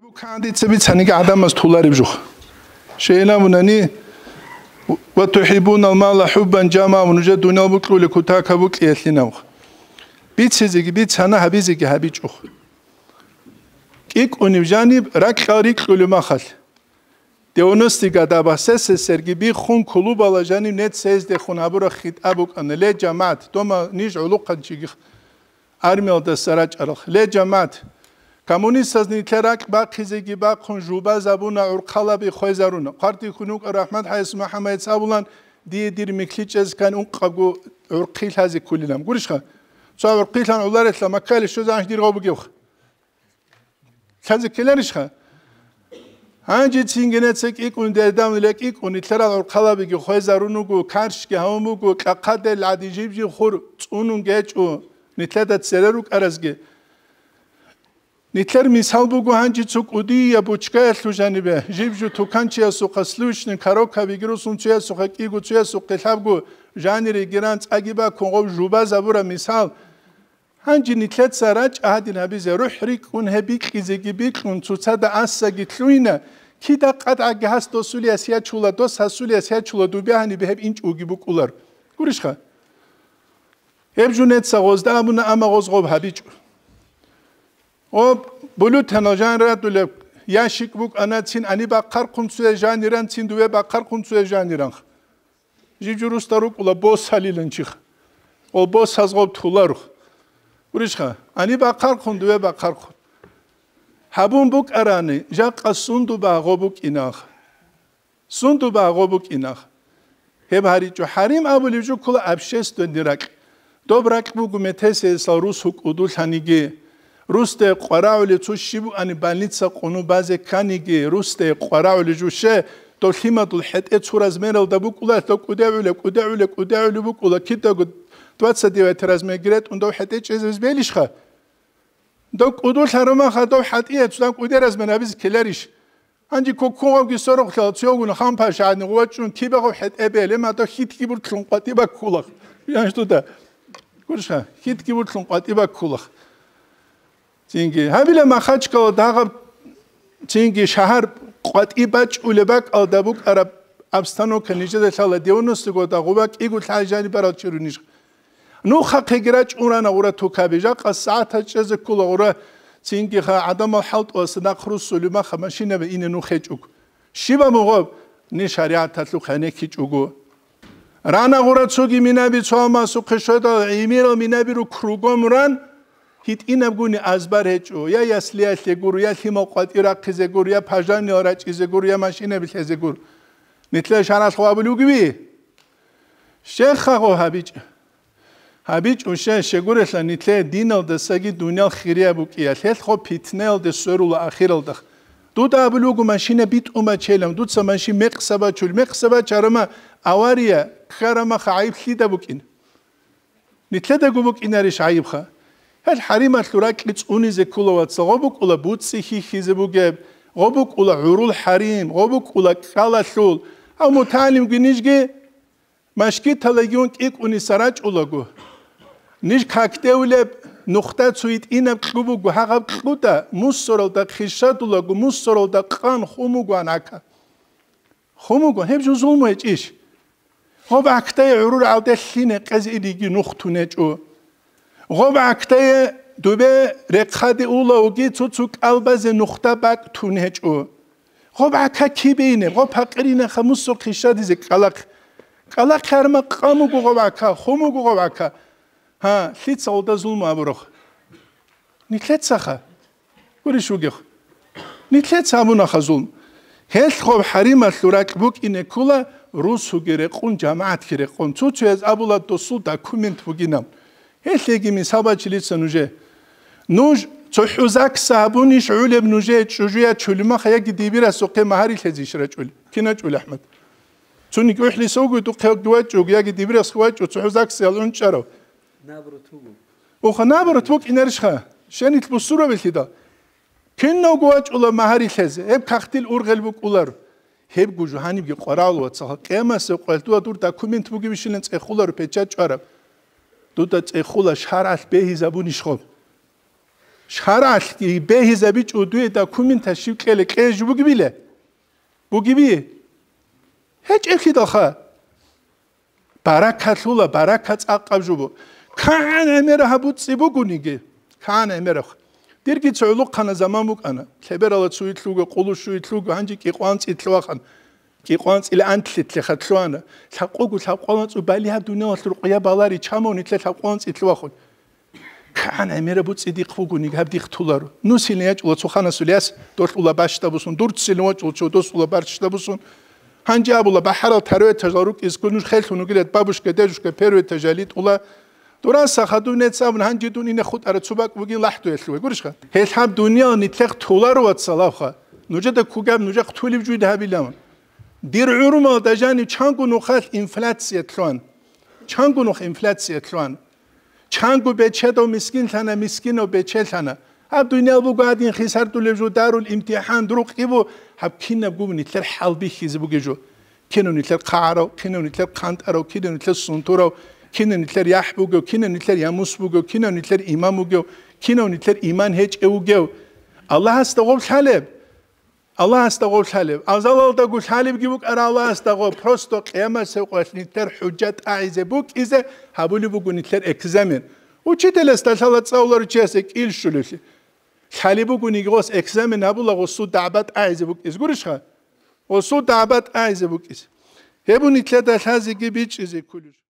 ებო კანდიცები ცანიკა ადამიანს თულარი ბჟუხ შეიძლება მუნანი ვთუჰიბუნალ მალა ჰუბან ჯამა მუნჯა დუნალ ბუკლული ქუთა ქაბუკი ესლინავ ბიცეზიგი ბიცანა ჰაბიზიგი ჰაბიჭუხ კიკუნი ბჟანი რაკყარი ქლული მახალ დეონოსტი გადაბასეს სერგი ბი ხუნ ქულუბალაჟანი ნეც სეზდე ხუნ აბურა ხიტაბუკანე ლე ჯამათ დომა ნიშ ულუყანჩიგი არმელდა სარაჭარო ლე ჯამათ გამონისაზნი თერაკ ბაქიზი გიბა ხონ ჟუბა ზაბუნა ურხალაბი ხეზარუნა ყარტი ხუნუ რაჰმად ჰაის მუჰამედ საბულან დიედირ მიქლიჭესკან უნყაგუ ურხილ ჰაზი ქულინამ გურიშხა ცა ურხილან ულარეთ ლა მაკალი შუ ზანჯ დირღობი გიხ ხაზი კელერიშხა ანჯი ცინგენე ცე კიკუნ დედამ ლე კიკუნ თერა ურხალაბი გი ხეზარუნუ გუ ქარში გი ჰამუ გუ ყაყადე ლადი ჯიბჯი ხურ წუნუნ გეჭუ ნითლადა ცერერუ ყარაზგე Нитлер мисалбугу ханчи цукуди я бучкаэлу жанибе жибжу туканчи ясуха слушни карока вигрусунчи ясуха кигучи ясуха лавгу жанири гиран цагиба конго жуба забура мисал ханчи нитлет сарач ахди набизе рухри кун хеби кизиги бикун цуцада асса гитлуина кида кад аги хас досули асия чула дос хасули асия чула дуби хани бе инч уги букулар гуришха ебжунет сагозда амуна амагозгоб хабичу ო ბულუ თანოჟან რატულე ياشიკ ბუკ ანაცინ ანი ბაყარ ყუნცუე ჟანირან ცინდუე ბაყარ ყუნცუე ჟანირან ჟიჯურუსტარუ ყულა ბოსალილენ ჩიხ ო ბოსაზღობ თულარუ ურიშხა ანი ბაყარ ყუნდუე ბაყარ ყუ ჰაბუნ ბუკ არანი ჟაყა სუნდუ ბაღობუკ ინახ სუნდუ ბაღობუკ ინახ ჰებარი ჯუ ჰარიმ აბულიჯუ ყულა აბშესტუ ნირაკ დობრაკ ბუგუ მეთესე სალ რუსუკ უდულ ჰანიგე რუსტე ყვარავლი წუშიბ ანი ბალნიცა ყუნუბაზე კანიგი რუსტე ყვარავლი ჯუშე то химатул хетэ цуразмерал да букулат да кудавле кудавле кудавле букула китагу 29 размегрет ондо хетэ чезвис белишха да кудул харма хадо хатие цуда кудеразменабис келериш анжи кокуоги сорохла цогуна хампашани гочун тибаго хетэ беле мато хитки буртлун кватиба кулах яштуда курша хитки буртлун кватиба кулах წინგი ჰაბილა მახაჩკა დაღა წინგი შაჰარ ყატიბა ჭულება ყალდაბუკ არა აბსტანოკა ნიჟედა ხალა დიონოსტიკო და ყობა კიგუ თაჟანი პარალ ჩურინიშ ნუ ხაყეგრა ჭურანა ურა თუკაბეჟა ყა საათა ჭეზე კულა ურა წინგი ხა ადამა ჰალტ ოსა და ხრუსული მახა მაშინები ინე ნუ ხეჭუკ შიბა მოღო ნი შარიათა თლუ ხენე ქიჭუგუ რანა ურა ცუგი მინაბი ცოამას უ ხეშედა იმირო მინაბი რო ქრუგომ რან ჰიტინაგუნი აზბარეჭუ იაიასლია ლეგურია ჰიმოყვატი რაქიზეგურია ფაჟანი ორაჭიზეგურია მაშინები ლეზეგურ ნიტლე შარას ხვაბლუგვი შეხაღო ჰაბიჭ ჰაბიჭუ შე შეგურესა ნიტლე დინალ და საგი დუნია ხირია ბუკია ლეთხო ფიტნელ და სერულ ახირელ და დუდაბლუგუ მაშინები ტუმა ჩელამ დუცა მაში მეყსაბა ჩულ მეყსაბა ჩარმა ავარია ხარმა ხაიფლი და ბუკინ ნიტლე და გუბუკინარი შაიფხა ალ ჰარიმათ ლურაკლი წუნიზე კულოვაც ღობუკულა ბუცი ხიხიზებუგე ღობუკულა ურულ ჰარიმ ღობუკულა კალაშულ ამო თალიმ გინიშგე მაშკი თალეგიონ კიკუნი სარაჭულაგუ ნიშ ქაქტეულებ ნუხტა წუით ინებ ყუბუგუ ჰაღავ ყუდა მუსსორალდა ხიშადულაგუ მუსსორალდა ყან ხუმუგან აკა ხუმუგან ჰებჟუ ზულმუე ჭიშ ხობაქტე ურულ ავდე ლინე ყეზი იგი ნუხთუნე ჭუ ღობაქთე დუბე რეკხადი ულოგი ცუცუ კალბაზე ნუხთა ბაკ თუნეჭუ ღობაქა ქიბინე ღოფაყრინა ხმუსო ხიშადიზე ყალაქ ყალაქ ხარმა ყამუ ღობაქა ხომუ ღობაქა ჰა ლიცა და ზულმა აბროხ ნიტლეცახა გური შუგიხ ნიტლეცა მონახა ზულმ ჰელ ხობ ჰარიმა ლურაკ ბუკინე ქულა რუსუ გერე ყუნ ჯამაათ გერე ყუნ ცუცუ ეს აბულად დო სულ დოკუმენტ ბუგინამ ესე იგი მის აბაჩილიც ნუჟე ნუჟ წუჰუზაკ საბუნი შულე ნუჟე ჩუჟია ჩულმა ხაი გიდი ბირა სუკე მაჰარი ხეზი შრაჭულ ქინა ჭულ აჰმად ჩუნი ქუჰლი სუგუ თუ ქეგდუა ჩუგია გიდი ბირა სუა ჩუ წუჰუზაკ სალუნ ჩარო ნაბრო თუგუ ოხა ნაბრო თუგ ინერშხა შენი თბუ სურაბილი და ქინო გუა ჭულა მაჰარი ხეზი ებ ქახტილ ურღელ ბუ კულარ ჰებ გუჟ ჰანი ბი ყრალო ცა ყემასე ყელტუა თურ დოკუმენტ ბუგი ვიშინენ წეხულარ ფეჩა ჭვარა დუდა წეხულა შარალ ბეჰიზაბუნი შხო შარალ კი ბეჰიზაბი ჭუდვე და ქუმინთა შიკელე ყეჟუგვილე ბუგივი ჰეჭ ეხი დახა ბარაკათულა ბარაკა წაყყავჟუბო ქან ემერა ჰაბუციბუ გუნიგე ქან ემერა დირგი წულუ ყანა ზამამუკანა ლებერალა წუითლუგა ყულუშუითლუგა ანჯი კი ყვანციტლვახან კიყვანწილი ანთლითლე ხათლვან საყუგუ საყვანწუ ბალიადუნე ოთრუ ყია ბალარი ჩამონითლე საყვანწი თლვახოთ ქანა მერაბუ წიდი ხუგუნი გაბდი ხთულარო ნუ სილია ჭულო ცოხანასულიას დორტულა ბაშტაბუსუნ დურცილო ჭულო ჩოდოსულა ბარშტაბუსუნ ჰანჯაბულა ბაჰარა თარვე თაზარუ ისკუნუ ხელთუნუ გილეთ ბაბუშკე დეჟუშკე პერვე თაჟალით ულა დურან სახადუნე წამნ ჰანჯიდუნინე ხუტარა ცუბაკ ბუგი ლაჰტუ ესლუე გურიშხა ჰელჰამ დუნია ნითლე ხთულარო ვაცალავხა ნუჯა და ქუგამ ნუჯა ხთული ბჯუი დაბილამ درعرما دجاني تشانغو نخال انفلاتسيا تلوان تشانغو نخ انفلاتسيا تلوان تشانغو بيتشادو مسكين لنا مسكين وبيتشال لنا هاب دنيا بو قاعدين خسار تلجو دارو الامتحان دروق إبو هاب كنا بقوم نتلر حال بيه خيزبو جيجو كنا نتلر قعرو كنا نتلر قانترو كنا نتلر سنتورو كنا نتلر يحبوجو كنا نتلر يموسبوجو كنا نتلر إماموجو كنا نتلر إيمان هيج أوجو الله استغفر حلب Аллаҳ астаго халиб азалалда гу халиб гиву кара Аллаҳ астаго просто қемасе қошни тер ҳуҷҷат айзе бу кизе ҳабули бу гунитлер экзамен учителе сталала цаулар чесе кил шулиси халибу гуни гос экзамен абула го су даъват айзе бу киз гуриш ха о су даъват айзе бу киз хебу нитле да хази ги бичизе кулиш